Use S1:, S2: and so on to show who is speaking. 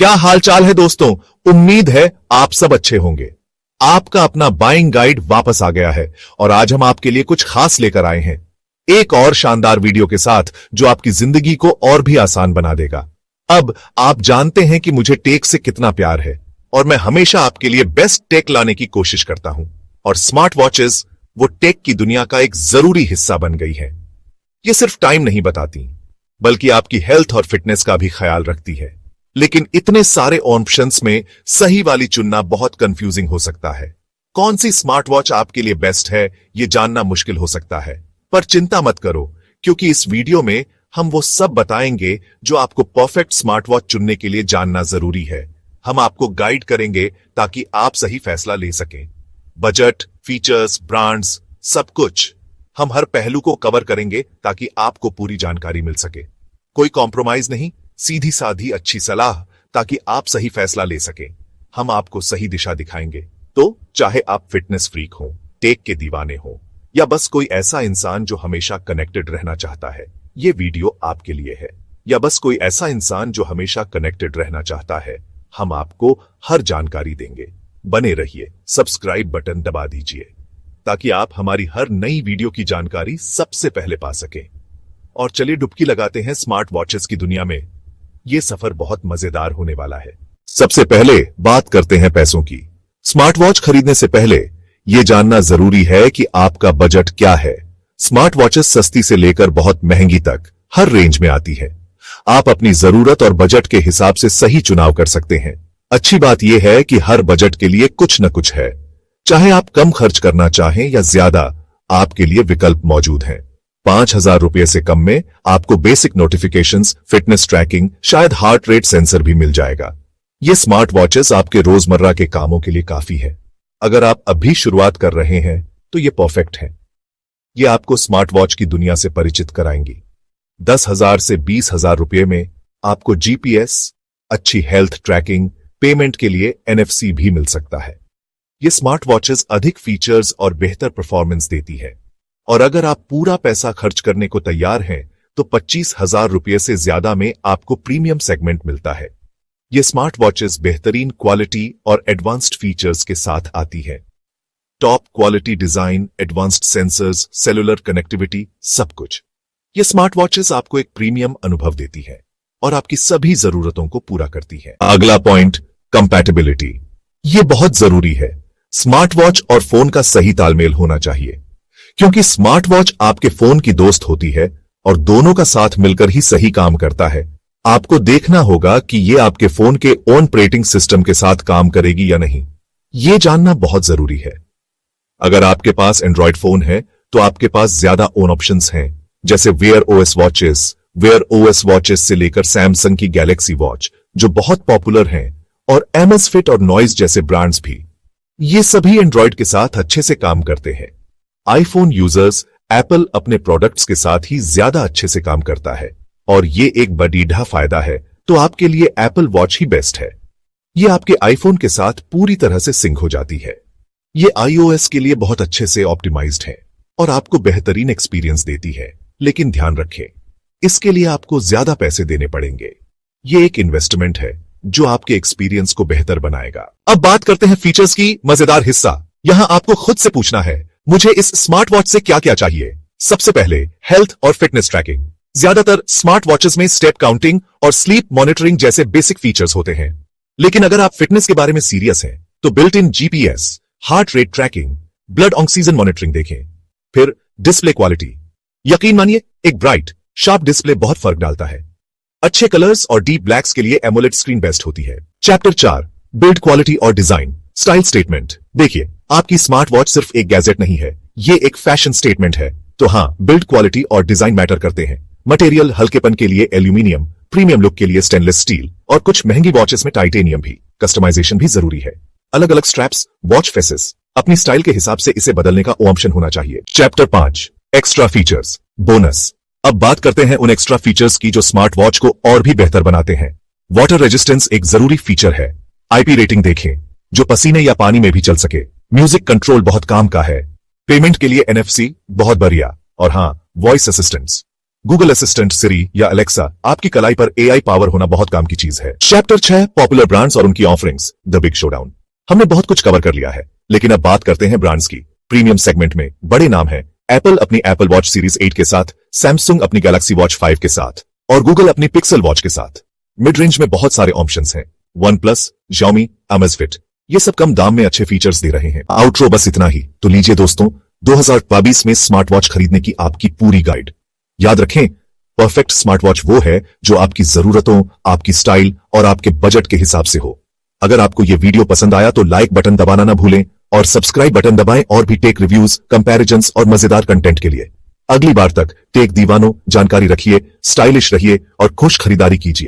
S1: क्या हालचाल है दोस्तों उम्मीद है आप सब अच्छे होंगे आपका अपना बाइंग गाइड वापस आ गया है और आज हम आपके लिए कुछ खास लेकर आए हैं एक और शानदार वीडियो के साथ जो आपकी जिंदगी को और भी आसान बना देगा अब आप जानते हैं कि मुझे टेक से कितना प्यार है और मैं हमेशा आपके लिए बेस्ट टेक लाने की कोशिश करता हूं और स्मार्ट वॉचेस वो टेक की दुनिया का एक जरूरी हिस्सा बन गई है यह सिर्फ टाइम नहीं बताती बल्कि आपकी हेल्थ और फिटनेस का भी ख्याल रखती है लेकिन इतने सारे ऑप्शंस में सही वाली चुनना बहुत कंफ्यूजिंग हो सकता है कौन सी स्मार्ट वॉच आपके लिए बेस्ट है यह जानना मुश्किल हो सकता है पर चिंता मत करो क्योंकि इस वीडियो में हम वो सब बताएंगे जो आपको परफेक्ट स्मार्ट वॉच चुनने के लिए जानना जरूरी है हम आपको गाइड करेंगे ताकि आप सही फैसला ले सकें बजट फीचर्स ब्रांड्स सब कुछ हम हर पहलू को कवर करेंगे ताकि आपको पूरी जानकारी मिल सके कोई कॉम्प्रोमाइज नहीं सीधी साधी अच्छी सलाह ताकि आप सही फैसला ले सकें हम आपको सही दिशा दिखाएंगे तो चाहे आप फिटनेस फ्रीक हो टेक के दीवाने हो या बस कोई ऐसा इंसान जो हमेशा कनेक्टेड रहना चाहता है ये वीडियो आपके लिए है या बस कोई ऐसा इंसान जो हमेशा कनेक्टेड रहना चाहता है हम आपको हर जानकारी देंगे बने रहिए सब्सक्राइब बटन दबा दीजिए ताकि आप हमारी हर नई वीडियो की जानकारी सबसे पहले पा सकें और चलिए डुबकी लगाते हैं स्मार्ट वॉचेस की दुनिया में ये सफर बहुत मजेदार होने वाला है सबसे पहले बात करते हैं पैसों की स्मार्ट वॉच खरीदने से पहले ये जानना जरूरी है कि आपका बजट क्या है स्मार्ट वॉचेस सस्ती से लेकर बहुत महंगी तक हर रेंज में आती है आप अपनी जरूरत और बजट के हिसाब से सही चुनाव कर सकते हैं अच्छी बात यह है कि हर बजट के लिए कुछ न कुछ है चाहे आप कम खर्च करना चाहें या ज्यादा आपके लिए विकल्प मौजूद हैं पांच हजार रुपये से कम में आपको बेसिक नोटिफिकेशंस, फिटनेस ट्रैकिंग शायद हार्ट रेट सेंसर भी मिल जाएगा ये स्मार्ट वॉचेस आपके रोजमर्रा के कामों के लिए काफी है अगर आप अभी शुरुआत कर रहे हैं तो ये परफेक्ट है ये आपको स्मार्ट वॉच की दुनिया से परिचित कराएंगी दस हजार से बीस हजार रुपये में आपको जीपीएस अच्छी हेल्थ ट्रैकिंग पेमेंट के लिए एनएफसी भी मिल सकता है ये स्मार्ट वॉचेस अधिक फीचर्स और बेहतर परफॉर्मेंस देती है और अगर आप पूरा पैसा खर्च करने को तैयार हैं तो पच्चीस हजार रुपये से ज्यादा में आपको प्रीमियम सेगमेंट मिलता है ये स्मार्ट वॉचेस बेहतरीन क्वालिटी और एडवांस्ड फीचर्स के साथ आती है top quality design advanced sensors cellular connectivity सब कुछ ये स्मार्ट वॉचेस आपको एक प्रीमियम अनुभव देती है और आपकी सभी जरूरतों को पूरा करती है अगला पॉइंट कंपैटिबिलिटी ये बहुत जरूरी है स्मार्ट वॉच और फोन का सही तालमेल होना चाहिए क्योंकि स्मार्ट वॉच आपके फोन की दोस्त होती है और दोनों का साथ मिलकर ही सही काम करता है आपको देखना होगा कि ये आपके फोन के ऑन ऑपरेटिंग सिस्टम के साथ काम करेगी या नहीं ये जानना बहुत जरूरी है अगर आपके पास एंड्रॉयड फोन है तो आपके पास ज्यादा ओन ऑप्शंस हैं जैसे Wear OS watches Wear OS watches से लेकर सैमसंग की गैलेक्सी वॉच जो बहुत पॉपुलर हैं और एमएस फिट और नॉइज जैसे ब्रांड्स भी ये सभी एंड्रॉयड के साथ अच्छे से काम करते हैं आईफोन यूजर्स एप्पल अपने प्रोडक्ट्स के साथ ही ज्यादा अच्छे से काम करता है और ये एक बडीढ़ा फायदा है तो आपके लिए एप्पल वॉच ही बेस्ट है ये आपके आईफोन के साथ पूरी तरह से सिंक हो जाती है ये आईओएस के लिए बहुत अच्छे से ऑप्टिमाइज है और आपको बेहतरीन एक्सपीरियंस देती है लेकिन ध्यान रखें इसके लिए आपको ज्यादा पैसे देने पड़ेंगे ये एक इन्वेस्टमेंट है जो आपके एक्सपीरियंस को बेहतर बनाएगा अब बात करते हैं फीचर्स की मजेदार हिस्सा यहां आपको खुद से पूछना है मुझे इस स्मार्ट वॉच से क्या क्या चाहिए सबसे पहले हेल्थ और फिटनेस ट्रैकिंग ज्यादातर स्मार्ट वॉचेस में स्टेप काउंटिंग और स्लीप मॉनिटरिंग जैसे बेसिक फीचर्स होते हैं लेकिन अगर आप फिटनेस के बारे में सीरियस हैं तो built in GPS heart rate tracking blood oxygen monitoring देखें फिर डिस्प्ले क्वालिटी यकीन मानिए एक ब्राइट शार्प डिस्प्ले बहुत फर्क डालता है अच्छे कलर्स और डीप ब्लैक्स के लिए एमोलेट स्क्रीन बेस्ट होती है चैप्टर चार बिल्ड क्वालिटी और डिजाइन स्टाइल स्टेटमेंट देखिए आपकी स्मार्ट वॉच सिर्फ एक गैजेट नहीं है ये एक फैशन स्टेटमेंट है तो हाँ बिल्ड क्वालिटी और डिजाइन मैटर करते हैं मटेरियल हल्केपन के लिए एल्यूमिनियम प्रीमियम लुक के लिए स्टेनलेस स्टील और कुछ महंगी वॉचेस में टाइटेनियम भी कस्टमाइजेशन भी जरूरी है अलग अलग स्ट्रैप्स वॉच फेसेस अपनी स्टाइल के हिसाब से इसे बदलने का ऑप्शन होना चाहिए चैप्टर पांच एक्स्ट्रा फीचर्स बोनस अब बात करते हैं उन एक्स्ट्रा फीचर्स की जो स्मार्ट वॉच को और भी बेहतर बनाते हैं वाटर रेजिस्टेंस एक जरूरी फीचर है आईपी रेटिंग देखें जो पसीने या पानी में भी चल सके म्यूजिक कंट्रोल बहुत काम का है पेमेंट के लिए एनएफसी बहुत बढ़िया और हाँ voice assistants Google assistant Siri या अलेक्सा आपकी कलाई पर एआई पावर होना बहुत काम की चीज है चैप्टर छह पॉपुलर ब्रांड्स और उनकी ऑफरिंग्स द बिग शोडाउन हमने बहुत कुछ कवर कर लिया है लेकिन अब बात करते हैं ब्रांड्स की प्रीमियम सेगमेंट में बड़े नाम है एप्पल अपनी एप्पल वॉच सीरीज एट के साथ सैमसंग अपनी गैलेक्सी वॉच फाइव के साथ और गूगल अपनी पिक्सल वॉच के साथ मिड रेंज में बहुत सारे ऑप्शन है वन प्लस जॉमी अमेजफिट ये सब कम दाम में अच्छे फीचर्स दे रहे हैं आउट्रो बस इतना ही तो लीजिए दोस्तों दो में स्मार्ट वॉच खरीदने की आपकी पूरी गाइड याद रखें परफेक्ट स्मार्ट वॉच वो है जो आपकी जरूरतों आपकी स्टाइल और आपके बजट के हिसाब से हो अगर आपको यह वीडियो पसंद आया तो लाइक बटन दबाना ना भूलें और सब्सक्राइब बटन दबाएं और भी टेक रिव्यूज कंपेरिजन और मजेदार कंटेंट के लिए अगली बार तक टेक दीवानों जानकारी रखिए स्टाइलिश रहिए और खुश खरीदारी कीजिए